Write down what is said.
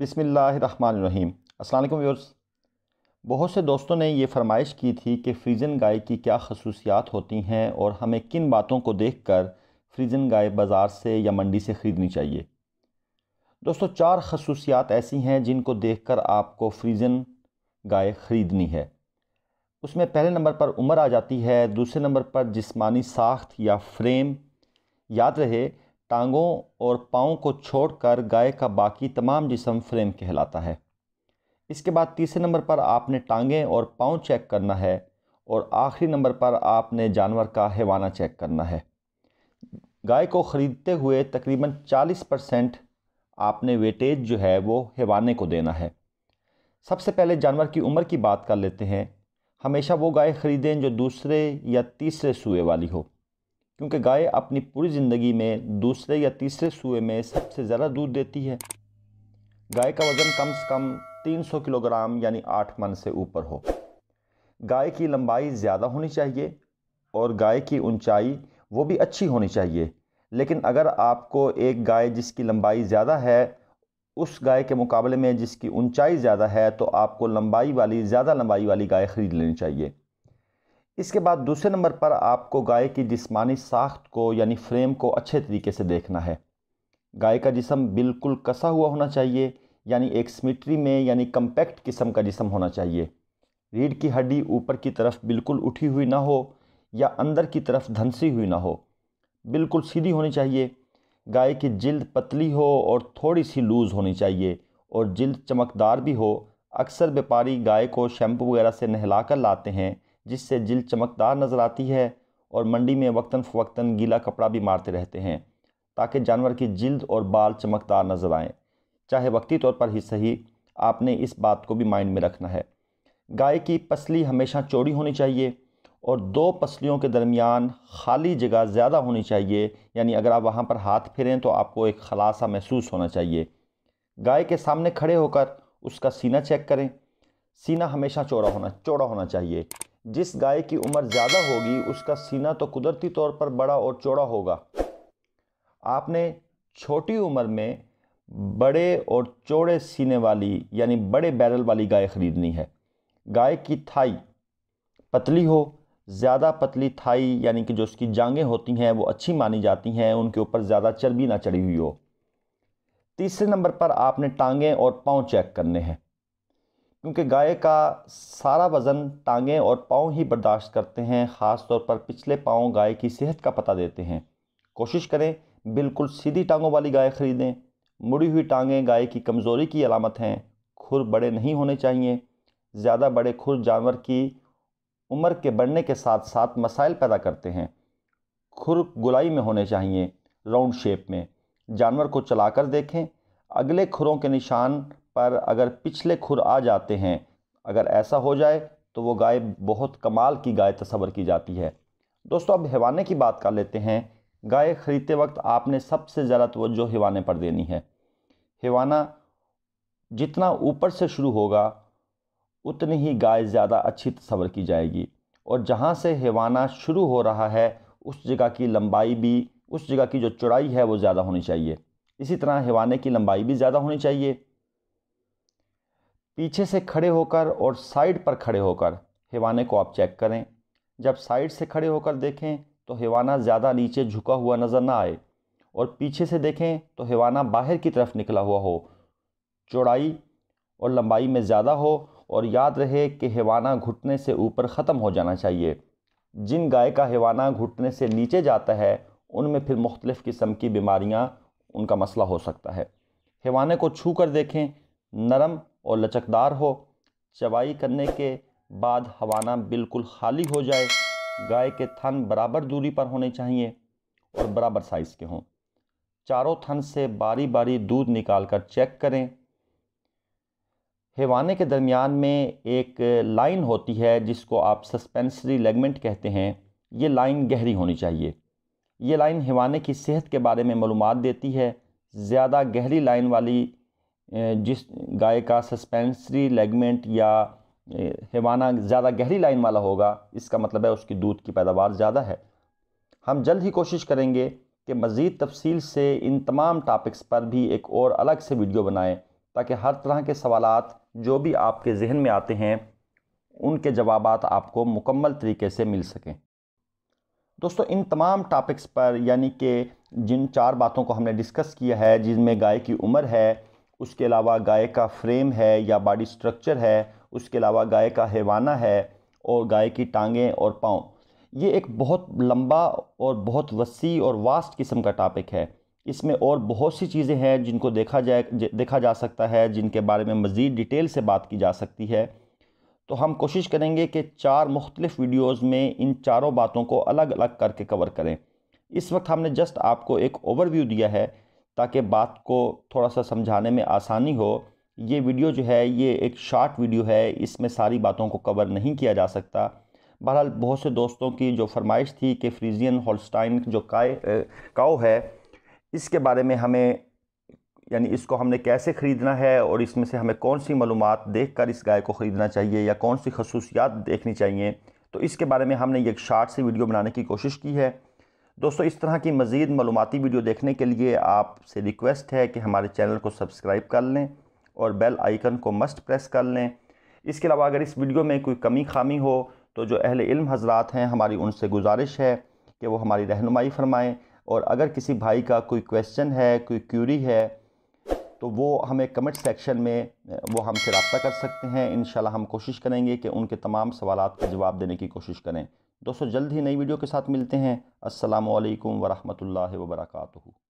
बिसमीम् अल्लाम व्यवर्स बहुत से दोस्तों ने यह फरमाइश की थी कि फ्रीजन गाय की क्या खसूसियात होती हैं और हमें किन बातों को देख कर फ्रीजन गाय बाज़ार से या मंडी से ख़रीदनी चाहिए दोस्तों चार खसूसियात ऐसी हैं जिनको देख कर आपको फ्रीजन गाय ख़रीदनी है उसमें पहले नंबर पर उम्र आ जाती है दूसरे नंबर पर जिसमानी साख्त या फ्रेम याद रहे टांगों और पाँव को छोड़कर गाय का बाकी तमाम जिसम फ्रेम कहलाता है इसके बाद तीसरे नंबर पर आपने टांगें और पाँव चेक करना है और आखिरी नंबर पर आपने जानवर का हैवाना चेक करना है गाय को ख़रीदते हुए तकरीबन 40 परसेंट आपने वेटेज जो है वो हैवाने को देना है सबसे पहले जानवर की उम्र की बात कर लेते हैं हमेशा वो गाय ख़रीदें जो दूसरे या तीसरे सूए वाली हो क्योंकि गाय अपनी पूरी ज़िंदगी में दूसरे या तीसरे सूए में सबसे ज़्यादा दूध देती है गाय का वज़न कम से कम 300 किलोग्राम यानी आठ मन से ऊपर हो गाय की लंबाई ज़्यादा होनी चाहिए और गाय की ऊंचाई वो भी अच्छी होनी चाहिए लेकिन अगर आपको एक गाय जिसकी लंबाई ज़्यादा है उस गाय के मुकाबले में जिसकी ऊंचाई ज़्यादा है तो आपको लंबाई वाली ज़्यादा लंबाई वाली गाय ख़रीद लेनी चाहिए इसके बाद दूसरे नंबर पर आपको गाय की जिस्मानी साख्त को यानी फ्रेम को अच्छे तरीके से देखना है गाय का जिसम बिल्कुल कसा हुआ होना चाहिए यानी एक स्मिट्री में यानी कम्पैक्ट किस्म का जिसम होना चाहिए रीढ़ की हड्डी ऊपर की तरफ बिल्कुल उठी हुई ना हो या अंदर की तरफ धंसी हुई ना हो बिल्कुल सीधी होनी चाहिए गाय की जिल्द पतली हो और थोड़ी सी लूज़ होनी चाहिए और जिल्द चमकदार भी हो अक्सर व्यापारी गाय को शैम्पू वगैरह से नहला कर लाते हैं जिससे जिल चमकदार नज़र आती है और मंडी में वक्ता फ़वक्ता गीला कपड़ा भी मारते रहते हैं ताकि जानवर की जिल्द और बाल चमकदार नज़र आएँ चाहे वक्ती तौर पर ही सही आपने इस बात को भी माइंड में रखना है गाय की पसली हमेशा चौड़ी होनी चाहिए और दो पसलियों के दरमियान खाली जगह ज़्यादा होनी चाहिए यानी अगर आप वहाँ पर हाथ फेरें तो आपको एक खलासा महसूस होना चाहिए गाय के सामने खड़े होकर उसका सीना चेक करें सीना हमेशा चौड़ा होना चौड़ा होना चाहिए जिस गाय की उम्र ज़्यादा होगी उसका सीना तो कुदरती तौर पर बड़ा और चौड़ा होगा आपने छोटी उम्र में बड़े और चौड़े सीने वाली यानी बड़े बैरल वाली गाय ख़रीदनी है गाय की थाई पतली हो ज़्यादा पतली थाई यानी कि जो उसकी जांगें होती हैं वो अच्छी मानी जाती हैं उनके ऊपर ज़्यादा चर्बी ना चढ़ी हुई हो तीसरे नंबर पर आपने टांगें और पाँव चेक करने हैं क्योंकि गाय का सारा वज़न टांगें और पाँव ही बर्दाश्त करते हैं ख़ास तौर पर पिछले पाँव गाय की सेहत का पता देते हैं कोशिश करें बिल्कुल सीधी टांगों वाली गाय ख़रीदें मुड़ी हुई टांगें गाय की कमज़ोरी की अलामत हैं खुर बड़े नहीं होने चाहिए ज़्यादा बड़े खुर जानवर की उम्र के बढ़ने के साथ साथ मसाइल पैदा करते हैं खुर गुलाई में होने चाहिए राउंड शेप में जानवर को चलाकर देखें अगले खुरों के निशान पर अगर पिछले खुर आ जाते हैं अगर ऐसा हो जाए तो वो गाय बहुत कमाल की गाय तस्वर की जाती है दोस्तों अब हिवाने की बात कर लेते हैं गाय ख़रीदते वक्त आपने सबसे ज़्यादा तोज्जो हिवाने पर देनी है हिवाना जितना ऊपर से शुरू होगा उतनी ही गाय ज़्यादा अच्छी तस्वर की जाएगी और जहाँ से हिवाना शुरू हो रहा है उस जगह की लंबाई भी उस जगह की जो चौड़ाई है वो ज़्यादा होनी चाहिए इसी तरह हिवाने की लंबाई भी ज़्यादा होनी चाहिए पीछे से खड़े होकर और साइड पर खड़े होकर हिवाने को आप चेक करें जब साइड से खड़े होकर देखें तो हिवाना ज़्यादा नीचे झुका हुआ नज़र ना आए और पीछे से देखें तो हिवाना बाहर की तरफ निकला हुआ हो चौड़ाई और लंबाई में ज़्यादा हो और याद रहे कि हिवाना घुटने से ऊपर ख़त्म हो जाना चाहिए जिन गाय का हिवाना घुटने से नीचे जाता है उनमें फिर मुख्तलिफ़ किस्म की बीमारियाँ उनका मसला हो सकता है हिवाने को छू कर देखें नरम और लचकदार हो चबाई करने के बाद हवाना बिल्कुल खाली हो जाए गाय के थन बराबर दूरी पर होने चाहिए और बराबर साइज़ के हों चारों थन से बारी बारी दूध निकाल कर चेक करें हेवाने के दरमियान में एक लाइन होती है जिसको आप सस्पेंसरी लेगमेंट कहते हैं ये लाइन गहरी होनी चाहिए ये लाइन हेवाने की सेहत के बारे में मालूम देती है ज़्यादा गहरी लाइन वाली जिस गाय का सस्पेंसरी लेगमेंट या हेवाना ज़्यादा गहरी लाइन वाला होगा इसका मतलब है उसकी दूध की पैदावार ज़्यादा है हम जल्द ही कोशिश करेंगे कि मज़ीद तफसील से इन तमाम टॉपिक्स पर भी एक और अलग से वीडियो बनाएं ताकि हर तरह के सवाल जो भी आपके जहन में आते हैं उनके जवाब आपको मुकम्मल तरीके से मिल सकें दोस्तों इन तमाम टॉपिक्स पर यानी कि जिन चार बातों को हमने डिस्कस किया है जिनमें गाय की उम्र है उसके अलावा गाय का फ्रेम है या बॉडी स्ट्रक्चर है उसके अलावा गाय का हेवाना है और गाय की टांगें और पाँव ये एक बहुत लंबा और बहुत वसी और वास्ट किस्म का टॉपिक है इसमें और बहुत सी चीज़ें हैं जिनको देखा जाए देखा जा सकता है जिनके बारे में मज़ीद डिटेल से बात की जा सकती है तो हम कोशिश करेंगे कि चार मुख्तलिफ़ वीडियोस में इन चारों बातों को अलग अलग करके कवर करें इस वक्त हमने जस्ट आपको एक ओवरव्यू दिया है ताकि बात को थोड़ा सा समझाने में आसानी हो ये वीडियो जो है ये एक शॉर्ट वीडियो है इसमें सारी बातों को कवर नहीं किया जा सकता बहरहाल बहुत से दोस्तों की जो फरमाइश थी कि फ्रीजियन हॉलस्टाइन जो काय काओ है इसके बारे में हमें यानी इसको हमने कैसे ख़रीदना है और इसमें से हमें कौन सी मालूम देख कर इस गाय को ख़रीदना चाहिए या कौन सी खसूसियात देखनी चाहिए तो इसके बारे में हमने एक शार्ट से वीडियो बनाने की कोशिश की है दोस्तों इस तरह की मज़ीद मालूमती वीडियो देखने के लिए आपसे रिक्वेस्ट है कि हमारे चैनल को सब्सक्राइब कर लें और बेल आइकन को मस्ट प्रेस कर लें इसके अलावा अगर इस वीडियो में कोई कमी खामी हो तो जो अहल इल्म हजरात हैं हमारी उनसे गुजारिश है कि वो हमारी रहनुमाई फरमाएँ और अगर किसी भाई का कोई क्वेश्चन है कोई क्यूरी है तो वो हमें कमेंट सेक्शन में वो हमसे रबता कर सकते हैं इन हम कोशिश करेंगे कि उनके तमाम सवाल का जवाब देने की कोशिश करें दोस्तों जल्द ही नई वीडियो के साथ मिलते हैं असलकम वरहमल वर्का